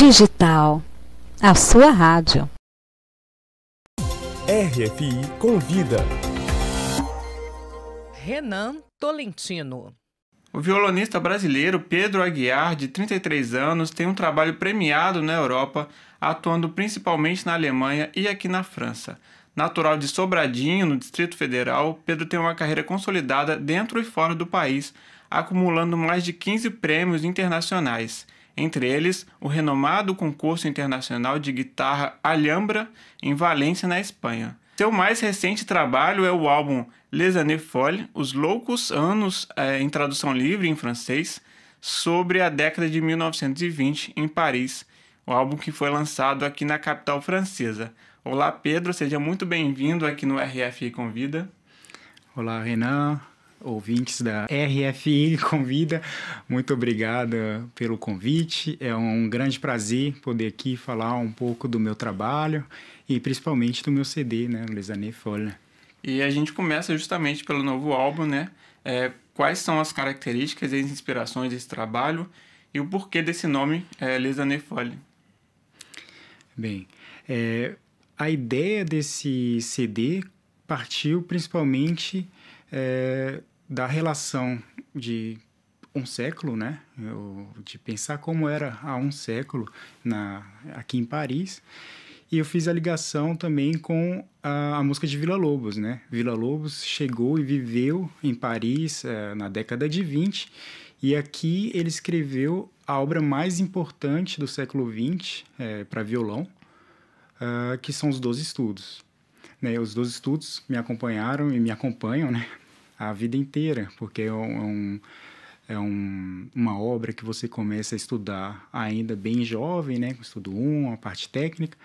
Digital, a sua rádio. RFI convida. Renan Tolentino. O violonista brasileiro Pedro Aguiar, de 33 anos, tem um trabalho premiado na Europa, atuando principalmente na Alemanha e aqui na França. Natural de Sobradinho, no Distrito Federal, Pedro tem uma carreira consolidada dentro e fora do país, acumulando mais de 15 prêmios internacionais entre eles o renomado concurso internacional de guitarra Alhambra, em Valência, na Espanha. Seu mais recente trabalho é o álbum Les Années Folles, Os Loucos Anos, é, em tradução livre em francês, sobre a década de 1920 em Paris, o álbum que foi lançado aqui na capital francesa. Olá, Pedro, seja muito bem-vindo aqui no RF Convida. Olá, Renan ouvintes da RFI Convida. Muito obrigada pelo convite. É um grande prazer poder aqui falar um pouco do meu trabalho e principalmente do meu CD, né, Les Années Folles. E a gente começa justamente pelo novo álbum, né? É, quais são as características e as inspirações desse trabalho e o porquê desse nome, é, Les Années Folles? Bem, é, a ideia desse CD partiu principalmente é, da relação de um século, né? Eu, de pensar como era há um século na, aqui em Paris. E eu fiz a ligação também com a, a música de Vila Lobos, né? Vila Lobos chegou e viveu em Paris é, na década de 20. E aqui ele escreveu a obra mais importante do século XX é, eh, para violão, ah, que são os Doze Estudos. Né, os Dois estudos me acompanharam e me acompanham né, a vida inteira, porque é, é, um, é um, uma obra que você começa a estudar ainda bem jovem, né? Com estudo 1, a parte técnica,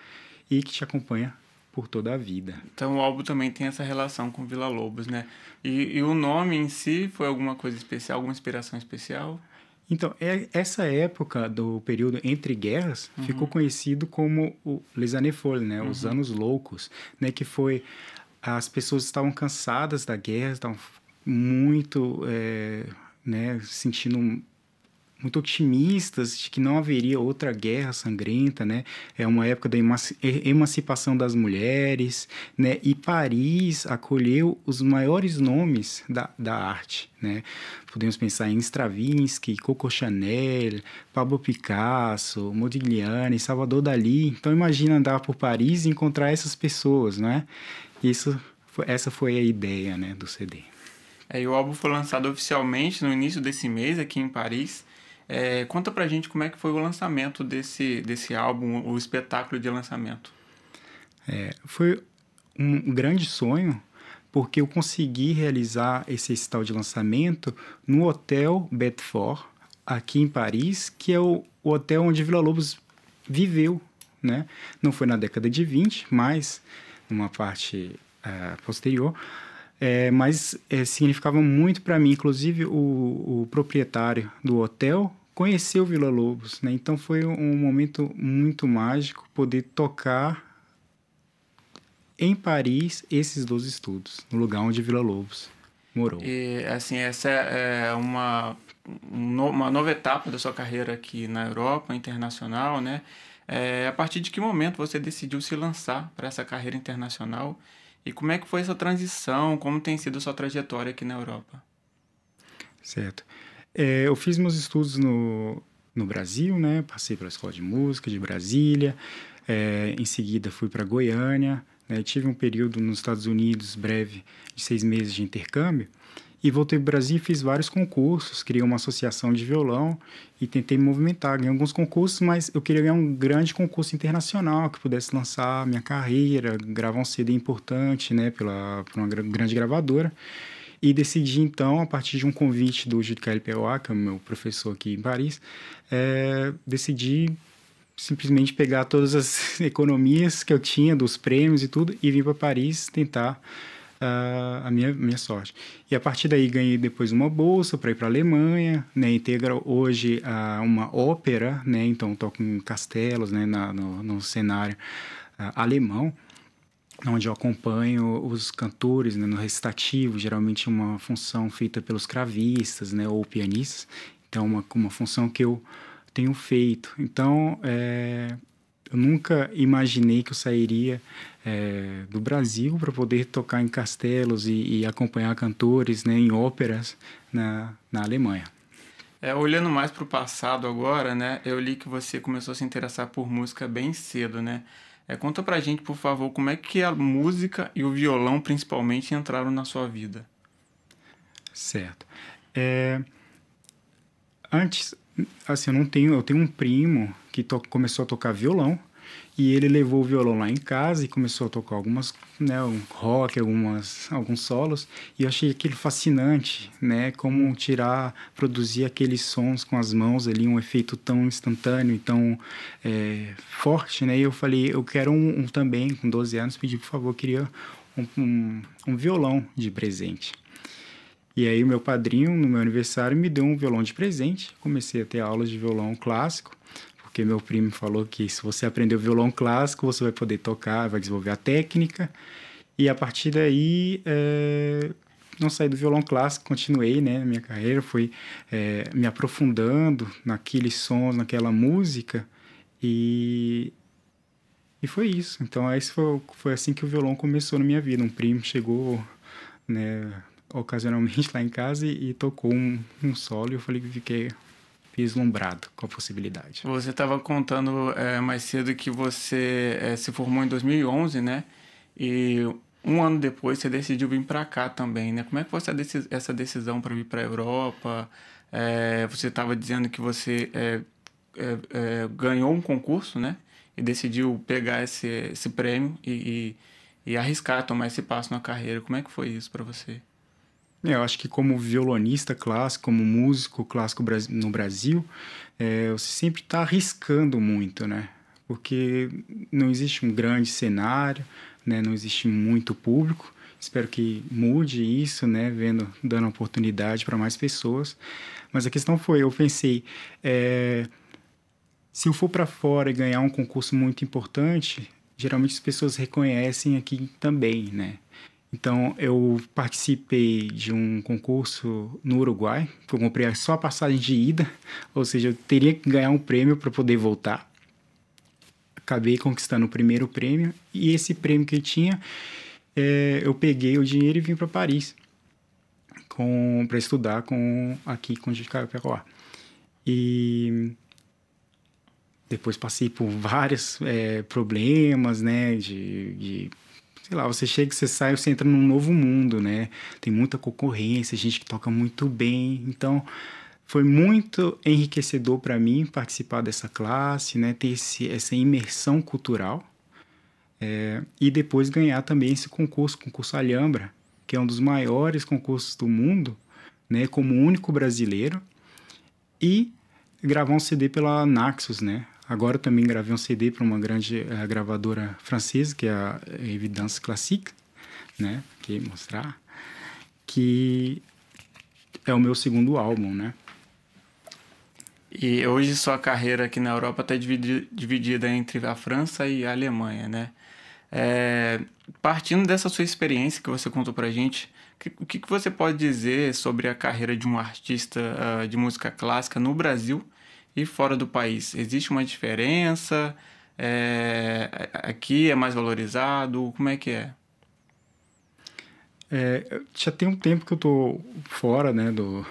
e que te acompanha por toda a vida. Então o álbum também tem essa relação com Vila Lobos, né? E, e o nome em si foi alguma coisa especial, alguma inspiração especial? Então, é, essa época do período entre guerras uhum. ficou conhecido como o Les Années Folles, né? Uhum. Os Anos Loucos, né? Que foi... As pessoas estavam cansadas da guerra, estavam muito, é, né, sentindo muito otimistas de que não haveria outra guerra sangrenta, né? É uma época da emancipação das mulheres, né? E Paris acolheu os maiores nomes da, da arte, né? Podemos pensar em Stravinsky, Coco Chanel, Pablo Picasso, Modigliani, Salvador Dalí, Então imagina andar por Paris e encontrar essas pessoas, né? Isso, essa foi a ideia, né, do CD. É, e o álbum foi lançado oficialmente no início desse mês aqui em Paris. É, conta pra gente como é que foi o lançamento desse, desse álbum, o espetáculo de lançamento. É, foi um grande sonho, porque eu consegui realizar esse recital de lançamento no Hotel Bedford, aqui em Paris, que é o, o hotel onde Vila Lobos viveu. Né? Não foi na década de 20, mas numa parte uh, posterior é, mas é, significava muito para mim, inclusive o, o, proprietário do hotel conheceu Vila Lobos, né? Então foi um momento muito mágico poder tocar em Paris esses dois estudos, no lugar onde Vila Lobos morou. E assim, essa é, é uma uma nova etapa da sua carreira aqui na Europa, internacional, né? É, a partir de que momento você decidiu se lançar para essa carreira internacional? E como é que foi essa transição? Como tem sido sua trajetória aqui na Europa? Certo. É, eu fiz meus estudos no, no Brasil, né? Passei pela escola de música de Brasília. É, em seguida fui para Goiânia. Né? Tive um período nos Estados Unidos breve de seis meses de intercâmbio. E voltei para o Brasil e fiz vários concursos, criei uma associação de violão e tentei me movimentar. Ganhei alguns concursos, mas eu queria ganhar um grande concurso internacional que pudesse lançar minha carreira, gravar um CD importante, né, pela, por uma grande gravadora. E decidi, então, a partir de um convite do Júlio KLPOA, que é o meu professor aqui em Paris, é, decidi simplesmente pegar todas as economias que eu tinha dos prêmios e tudo e vir para Paris tentar a, a minha, minha sorte. E a partir daí ganhei depois uma bolsa para ir para a Alemanha, né? Integra hoje a, uma ópera, né? Então toco em castelos, né? Na, no, no cenário alemão onde eu acompanho os cantores né, no recitativo, geralmente uma função feita pelos cravistas né, ou pianistas, então uma, uma função que eu tenho feito. Então, é, eu nunca imaginei que eu sairia é, do Brasil para poder tocar em castelos e, e, acompanhar cantores né, em óperas na, na Alemanha. É, olhando mais para o passado agora, né, eu li que você começou a se interessar por música bem cedo, né? É, conta para gente, por favor, como é que a música e o violão, principalmente, entraram na sua vida? Certo. É, antes, assim, eu não tenho, eu tenho um primo que to, começou a tocar violão e ele levou o violão lá em casa e começou a tocar algumas, né, um rock, algumas, alguns solos e eu achei aquilo fascinante, né, como tirar, produzir aqueles sons com as mãos ali, um efeito tão instantâneo e tão é, forte, né, e eu falei, eu quero um, um também, com 12 anos, pedi por favor, queria um, um, um violão de presente. E aí meu padrinho, no meu aniversário, me deu um violão de presente. Comecei a ter aulas de violão clássico, porque meu primo falou que se você aprender o violão clássico, você vai poder tocar, vai desenvolver a técnica. E a partir daí, é... não saí do violão clássico, continuei, né? Minha carreira fui é... me aprofundando naquele som, naquela música. E e foi isso. Então, esse foi, foi assim que o violão começou na minha vida. Um primo chegou, né, ocasionalmente lá em casa e, e tocou um, um solo e eu falei que fiquei vislumbrado com a possibilidade. Você estava contando é, mais cedo que você é, se formou em 2011, né? E um ano depois você decidiu vir para cá também, né? Como é que foi essa decisão para vir para a Europa? É, você estava dizendo que você ganhou um concurso, né? E decidiu pegar esse, esse prêmio e, e, e arriscar tomar esse passo na carreira. Como é que foi isso para você? É, eu acho que como violonista clássico, como músico clássico no Brasil, é, você sempre está arriscando muito, né? Porque não existe um grande cenário, né? não existe muito público. Espero que mude isso, né? Vendo, dando oportunidade para mais pessoas. Mas a questão foi, eu pensei, é, se eu for para fora e ganhar um concurso muito importante, geralmente as pessoas reconhecem aqui também, né? Então, eu participei de um concurso no Uruguai, que eu comprei só a passagem de ida, ou seja, eu teria que ganhar um prêmio para poder voltar. Acabei conquistando o primeiro prêmio, e esse prêmio que eu tinha, é, eu peguei o dinheiro e vim para Paris para estudar com aqui com o Pecoá. E depois passei por vários é, problemas, né, de, de sei lá, você chega, você sai, você entra num novo mundo, né? Tem muita concorrência, gente que toca muito bem. Então, foi muito enriquecedor para mim participar dessa classe, né? Ter esse, essa imersão cultural. É, e depois ganhar também esse concurso, concurso Alhambra, que é um dos maiores concursos do mundo, né? Como único brasileiro. E gravar um CD pela Naxos, né? Agora eu também gravei um CD para uma grande uh, gravadora francesa, que é a Evidence Classique, né? Que mostrar que é o meu segundo álbum, né? E hoje sua carreira aqui na Europa está dividida entre a França e a Alemanha, né? É, partindo dessa sua experiência que você contou para gente, o que, que, você pode dizer sobre a carreira de um artista uh, de música clássica no Brasil e fora do país? Existe uma diferença? É, aqui é mais valorizado? Como é que é? é já tem um tempo que eu estou fora né, do,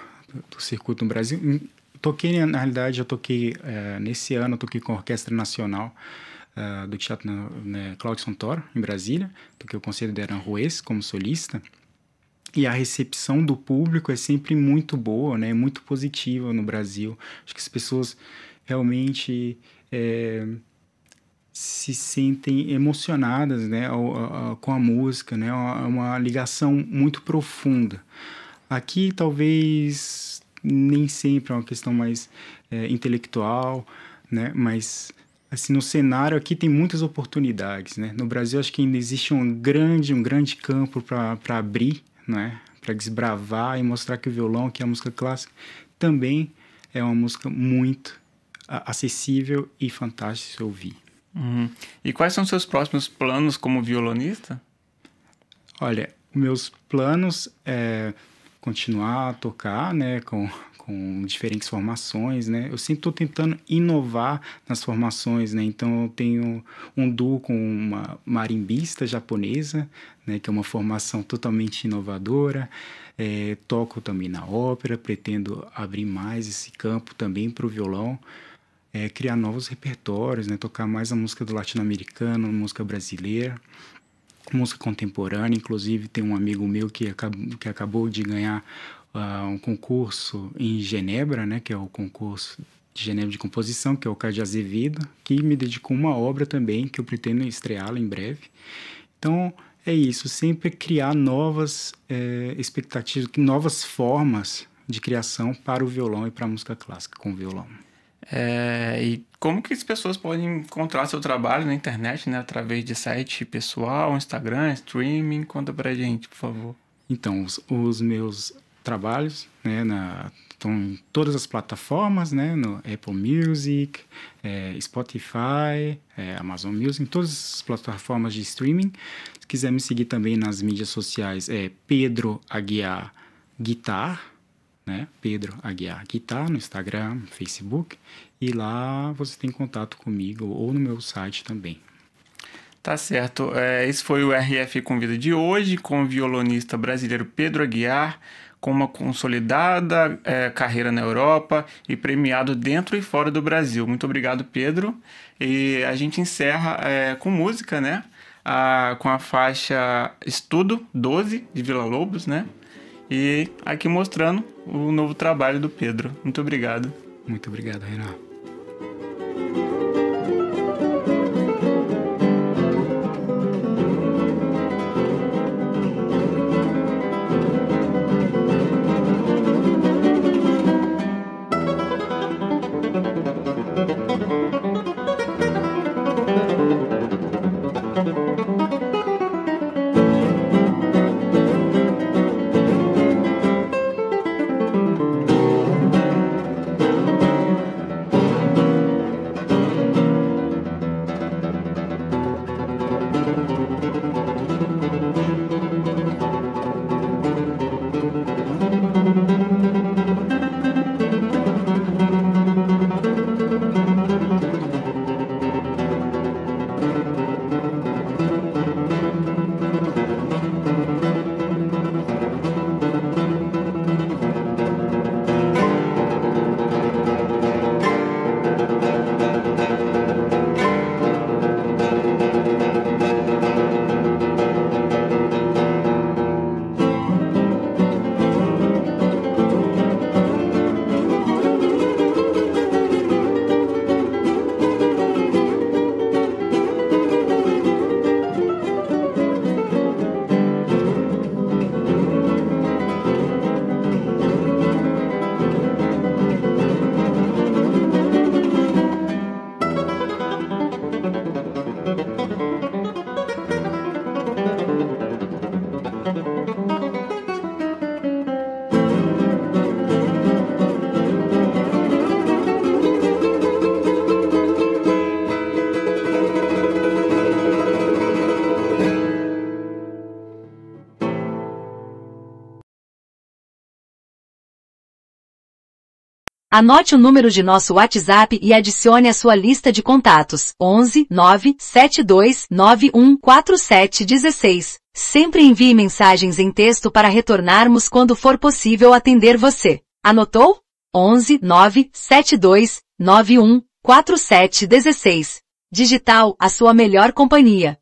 do circuito no Brasil. Hum, toquei, né, na realidade, eu toquei é, nesse ano, toquei com a Orquestra Nacional é, do Teatro né, Claudson em Brasília. Toquei o Conselho de Aran Ruiz como solista e a recepção do público é sempre muito boa, né? Muito positiva no Brasil. Acho que as pessoas realmente é, se sentem emocionadas, né? com a música, né? É, é uma ligação muito profunda. Aqui talvez nem sempre é uma questão mais é, intelectual, né? Mas assim no cenário aqui tem muitas oportunidades, né? No Brasil acho que ainda existe um grande um grande campo para abrir né? Para desbravar e mostrar que o violão, que é a música clássica, também é uma música muito acessível e fantástica de se ouvir. Uhum. E quais são seus próximos planos como violonista? Olha, meus planos é continuar a tocar, né, com, com diferentes formações, né? Eu sempre estou tentando inovar nas formações, né? Então eu tenho um duo com uma marimbista japonesa, né? Que é uma formação totalmente inovadora. É, toco também na ópera, pretendo abrir mais esse campo também para o violão. É, criar novos repertórios, né? Tocar mais a música do latino-americano, música brasileira música contemporânea. Inclusive, tem um amigo meu que, acab que acabou de ganhar uh, um concurso em Genebra, né, que é o concurso de Genebra de Composição, que é o Cade Azevedo, que me dedicou uma obra também, que eu pretendo estreá-la em breve. Então, é isso, sempre criar novas é, expectativas, novas formas de criação para o violão e para a música clássica com o violão. É, e como que as pessoas podem encontrar seu trabalho na internet, né? Através de site pessoal, Instagram, streaming? Conta pra gente, por favor. Então, os, os meus trabalhos, né? Na, estão em todas as plataformas, né? No Apple Music, é, Spotify, é, Amazon Music, em todas as plataformas de streaming. Se quiser me seguir também nas mídias sociais, é Pedro Aguiar Guitar, né? Pedro Aguiar Guitar tá no Instagram, Facebook e lá você tem contato comigo ou no meu site também. Tá certo. É, esse foi o RF Convida de hoje com o violonista brasileiro Pedro Aguiar, com uma consolidada é, carreira na Europa e premiado dentro e fora do Brasil. Muito obrigado, Pedro. E a gente encerra é, com música, né? Ah, com a faixa Estudo 12 de Vila Lobos, né? E aqui mostrando o novo trabalho do Pedro. Muito obrigado. Muito obrigado, Renan. Anote o número de nosso WhatsApp e adicione à sua lista de contatos 11 9 72 91 47 Sempre envie mensagens em texto para retornarmos quando for possível atender você. Anotou? 11 9 72 91 47 Digital, a sua melhor companhia.